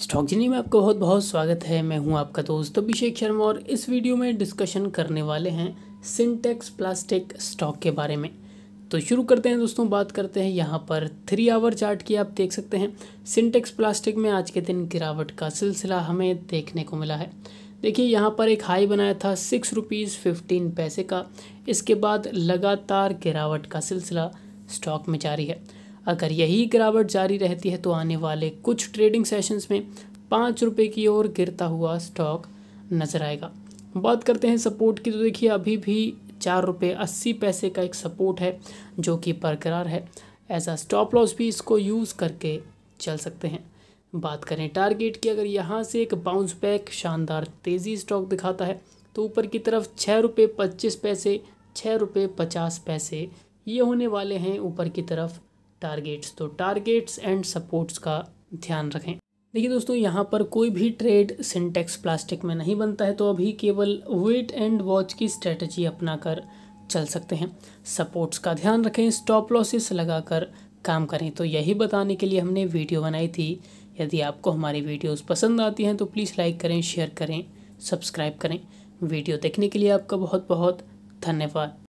stock जिनी में आपका बहुत बहुत स्वागत है मैं हूं आपका दोस्त अभिषेक शर्मा और इस वीडियो में डिस्कशन करने वाले हैं सिंटेक्स प्लास्टिक स्टॉक के बारे में तो शुरू करते हैं दोस्तों बात करते हैं यहाँ पर थ्री आवर चार्ट की आप देख सकते हैं सिंटेक्स प्लास्टिक में आज के दिन गिरावट का सिलसिला हमें देखने को मिला है देखिए यहाँ पर एक हाई बनाया था सिक्स रुपीज़ फिफ्टीन पैसे का इसके बाद लगातार गिरावट का सिलसिला स्टॉक में जारी है अगर यही गिरावट जारी रहती है तो आने वाले कुछ ट्रेडिंग सेशंस में पाँच रुपये की ओर गिरता हुआ स्टॉक नज़र आएगा बात करते हैं सपोर्ट की तो देखिए अभी भी चार रुपये अस्सी पैसे का एक सपोर्ट है जो कि बरकरार है एज आ स्टॉप लॉस भी इसको यूज़ करके चल सकते हैं बात करें टारगेट की अगर यहाँ से एक बाउंस बैक शानदार तेज़ी स्टॉक दिखाता है तो ऊपर की तरफ छः रुपये पच्चीस पैसे छः रुपये पचास पैसे ये होने वाले हैं ऊपर की तरफ टारगेट्स तो टारगेट्स एंड सपोर्ट्स का ध्यान रखें देखिए दोस्तों यहाँ पर कोई भी ट्रेड सिंटेक्स प्लास्टिक में नहीं बनता है तो अभी केवल वेट एंड वॉच की स्ट्रेटजी अपनाकर चल सकते हैं सपोर्ट्स का ध्यान रखें स्टॉप लॉसेस लगाकर काम करें तो यही बताने के लिए हमने वीडियो बनाई थी यदि आपको हमारी वीडियोस पसंद आती हैं तो प्लीज़ लाइक करें शेयर करें सब्सक्राइब करें वीडियो देखने के लिए आपका बहुत बहुत धन्यवाद